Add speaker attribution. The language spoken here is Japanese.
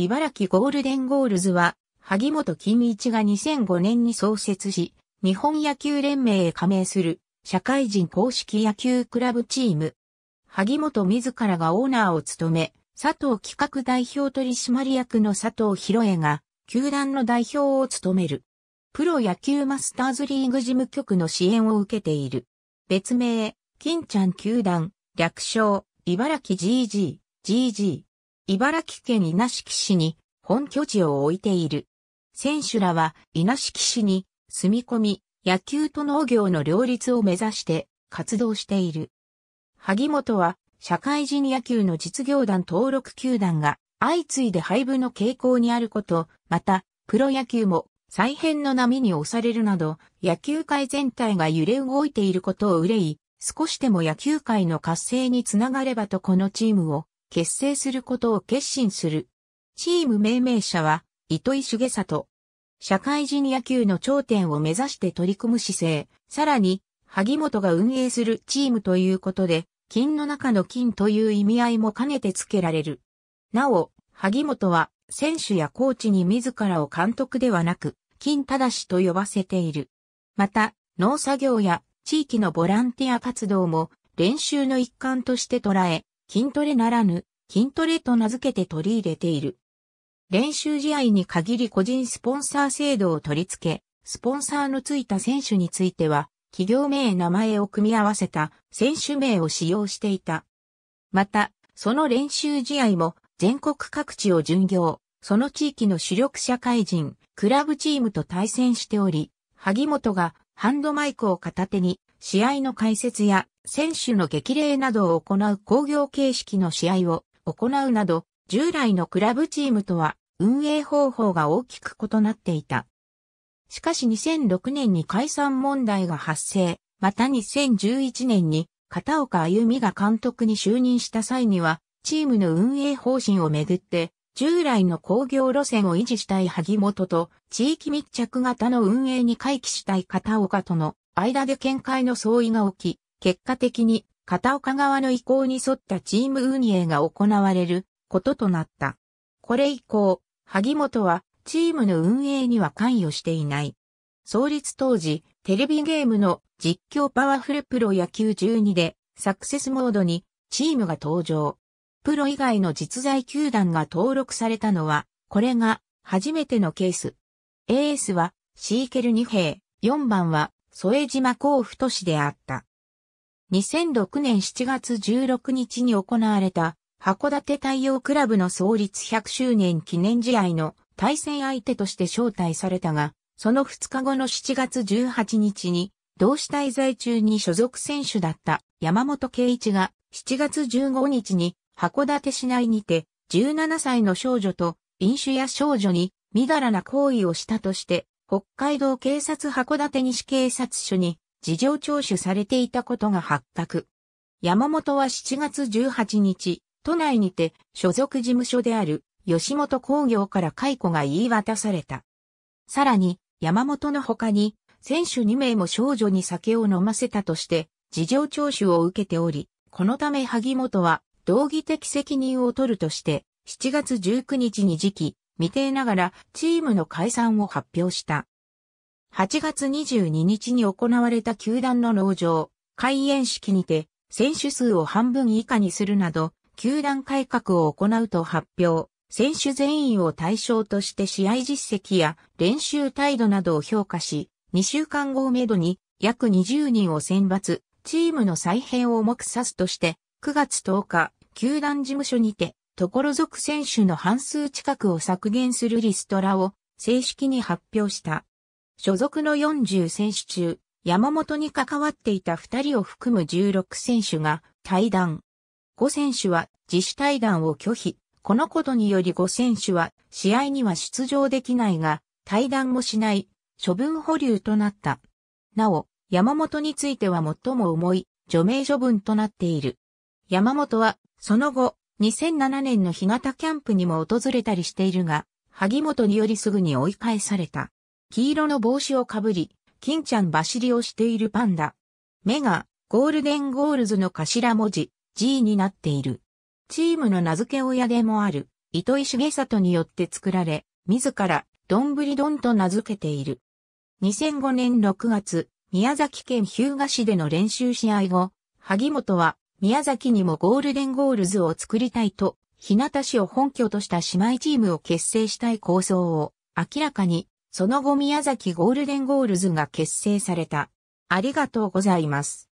Speaker 1: 茨城ゴールデンゴールズは、萩本金一が2005年に創設し、日本野球連盟へ加盟する、社会人公式野球クラブチーム。萩本自らがオーナーを務め、佐藤企画代表取締役の佐藤博恵が、球団の代表を務める。プロ野球マスターズリーグ事務局の支援を受けている。別名、金ちゃん球団、略称、茨城 GG、GG。茨城県稲敷市に本拠地を置いている。選手らは稲敷市に住み込み、野球と農業の両立を目指して活動している。萩本は社会人野球の実業団登録球団が相次いで廃部の傾向にあること、また、プロ野球も再編の波に押されるなど、野球界全体が揺れ動いていることを憂い、少しでも野球界の活性につながればとこのチームを結成することを決心する。チーム命名者は、糸井重里。社会人野球の頂点を目指して取り組む姿勢、さらに、萩本が運営するチームということで、金の中の金という意味合いも兼ねて付けられる。なお、萩本は、選手やコーチに自らを監督ではなく、金正しと呼ばせている。また、農作業や地域のボランティア活動も練習の一環として捉え、筋トレならぬ、筋トレと名付けて取り入れている。練習試合に限り個人スポンサー制度を取り付け、スポンサーのついた選手については、企業名名前を組み合わせた選手名を使用していた。また、その練習試合も全国各地を巡業、その地域の主力社会人、クラブチームと対戦しており、萩本がハンドマイクを片手に試合の解説や選手の激励などを行う工業形式の試合を行うなど、従来のクラブチームとは運営方法が大きく異なっていた。しかし2006年に解散問題が発生、また2011年に片岡歩美が監督に就任した際には、チームの運営方針をめぐって、従来の工業路線を維持したい萩本と地域密着型の運営に回帰したい片岡との間で見解の相違が起き、結果的に片岡側の意向に沿ったチーム運営が行われることとなった。これ以降、萩本はチームの運営には関与していない。創立当時、テレビゲームの実況パワフルプロ野球12でサクセスモードにチームが登場。プロ以外の実在球団が登録されたのは、これが初めてのケース。エースはシーケル2兵、4番は添島港府都市であった。2006年7月16日に行われた函館太陽クラブの創立100周年記念試合の対戦相手として招待されたが、その2日後の7月18日に、同志滞在中に所属選手だった山本圭一が7月15日に函館市内にて17歳の少女と飲酒や少女にみだらな行為をしたとして北海道警察函館西警察署に事情聴取されていたことが発覚。山本は7月18日、都内にて所属事務所である吉本工業から解雇が言い渡された。さらに、山本の他に、選手2名も少女に酒を飲ませたとして、事情聴取を受けており、このため萩本は、道義的責任を取るとして、7月19日に時期、未定ながらチームの解散を発表した。8月22日に行われた球団の農場、開園式にて、選手数を半分以下にするなど、球団改革を行うと発表、選手全員を対象として試合実績や練習態度などを評価し、2週間後をめどに約20人を選抜、チームの再編を目指すとして、9月10日、球団事務所にてところ属選手の半数近くを削減するリストラを正式に発表した。所属の40選手中、山本に関わっていた2人を含む16選手が対談。5選手は自主対談を拒否。このことにより5選手は試合には出場できないが、対談もしない、処分保留となった。なお、山本については最も重い、除名処分となっている。山本は、その後、2007年の日型キャンプにも訪れたりしているが、萩本によりすぐに追い返された。黄色の帽子をかぶり、金ちゃん走りをしているパンダ。目が、ゴールデンゴールズの頭文字、G になっている。チームの名付け親でもある、糸井重里によって作られ、自ら、どんぶりどんと名付けている。2005年6月、宮崎県日向市での練習試合後、萩本は宮崎にもゴールデンゴールズを作りたいと、日向市を本拠とした姉妹チームを結成したい構想を明らかに、その後宮崎ゴールデンゴールズが結成された。ありがとうございます。